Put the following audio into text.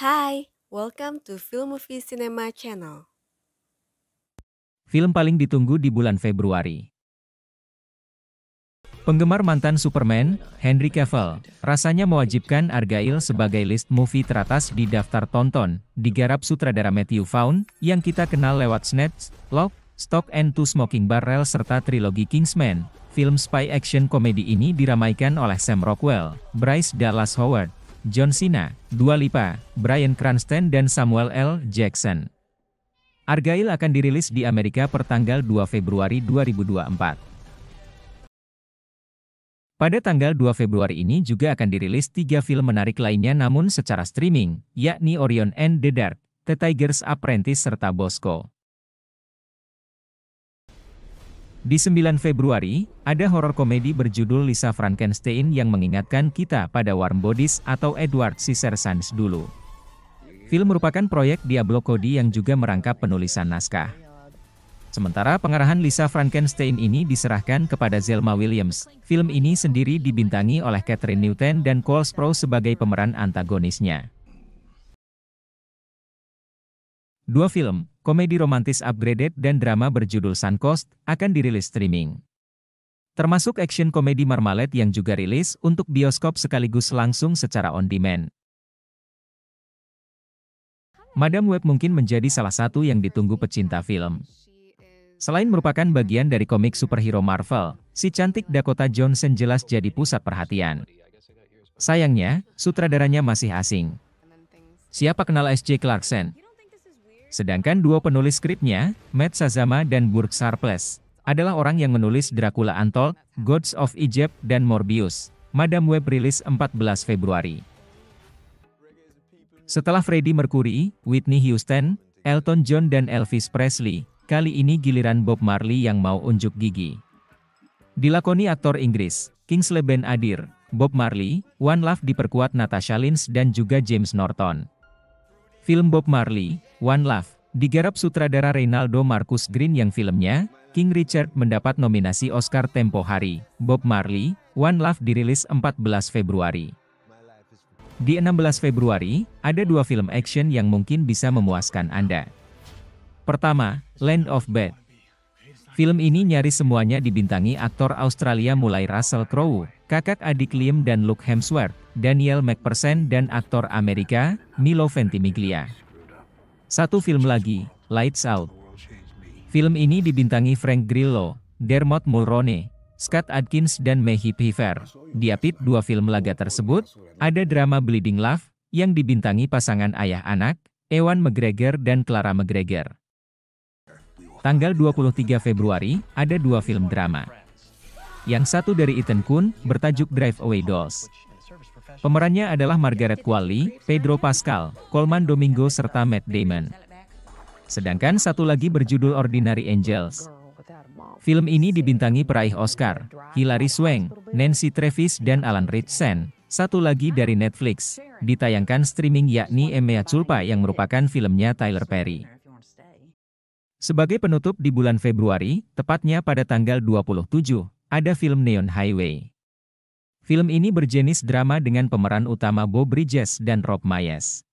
Hai, welcome to Film Movie Cinema Channel. Film paling ditunggu di bulan Februari. Penggemar mantan Superman, Henry Cavill, rasanya mewajibkan Argyle sebagai list movie teratas di daftar tonton, digarap sutradara Matthew Vaughn, yang kita kenal lewat Snatch, Lock, Stock and Two Smoking Barrel serta trilogi Kingsman. Film spy action komedi ini diramaikan oleh Sam Rockwell, Bryce Dallas Howard, John Cena, Dua Lipa, Bryan Cranston dan Samuel L. Jackson. Argyle akan dirilis di Amerika pertanggal 2 Februari 2024. Pada tanggal 2 Februari ini juga akan dirilis tiga film menarik lainnya namun secara streaming, yakni Orion and the Dark, The Tiger's Apprentice serta Bosco. Di 9 Februari, ada horor komedi berjudul Lisa Frankenstein yang mengingatkan kita pada Warm Bodies atau Edward Scissorhands dulu. Film merupakan proyek Diablo Cody yang juga merangkap penulisan naskah. Sementara pengarahan Lisa Frankenstein ini diserahkan kepada Zelma Williams. Film ini sendiri dibintangi oleh Catherine Newton dan Cole Sprouse sebagai pemeran antagonisnya. Dua film, komedi romantis upgraded dan drama berjudul *Sun Suncoast akan dirilis streaming. Termasuk action komedi Marmalade yang juga rilis untuk bioskop sekaligus langsung secara on demand. Madam Web mungkin menjadi salah satu yang ditunggu pecinta film. Selain merupakan bagian dari komik superhero Marvel, si cantik Dakota Johnson jelas jadi pusat perhatian. Sayangnya, sutradaranya masih asing. Siapa kenal S.J. Clarkson? Sedangkan dua penulis skripnya, Matt Sazama dan Burke Sarples, adalah orang yang menulis Dracula Untold, Gods of Egypt, dan Morbius. Madam Web rilis 14 Februari. Setelah Freddie Mercury, Whitney Houston, Elton John dan Elvis Presley, kali ini giliran Bob Marley yang mau unjuk gigi. Dilakoni aktor Inggris, Kingsley Ben Adir, Bob Marley, One Love diperkuat Natasha Lynch dan juga James Norton. Film Bob Marley, One Love, digarap sutradara Reynaldo Marcus Green yang filmnya, King Richard mendapat nominasi Oscar tempo hari. Bob Marley, One Love dirilis 14 Februari. Di 16 Februari, ada dua film action yang mungkin bisa memuaskan Anda. Pertama, Land of Bad. Film ini nyaris semuanya dibintangi aktor Australia mulai Russell Crowe, kakak adik Liam dan Luke Hemsworth, Daniel McPherson dan aktor Amerika, Milo Ventimiglia. Satu film lagi, Lights Out. Film ini dibintangi Frank Grillo, Dermot Mulroney, Scott Adkins dan Mehi Piver. Diapit dua film laga tersebut, ada drama Bleeding Love, yang dibintangi pasangan ayah anak, Ewan McGregor dan Clara McGregor. Tanggal 23 Februari, ada dua film drama. Yang satu dari Ethan Kun bertajuk Drive Away Dolls. Pemerannya adalah Margaret Qualley, Pedro Pascal, Coleman Domingo serta Matt Damon. Sedangkan satu lagi berjudul Ordinary Angels. Film ini dibintangi peraih Oscar, Hilary Swank, Nancy Travis dan Alan Ritchson. Satu lagi dari Netflix, ditayangkan streaming yakni Emea Culpa yang merupakan filmnya Tyler Perry. Sebagai penutup di bulan Februari, tepatnya pada tanggal 27, ada film Neon Highway. Film ini berjenis drama dengan pemeran utama Bob Bridges dan Rob Myers.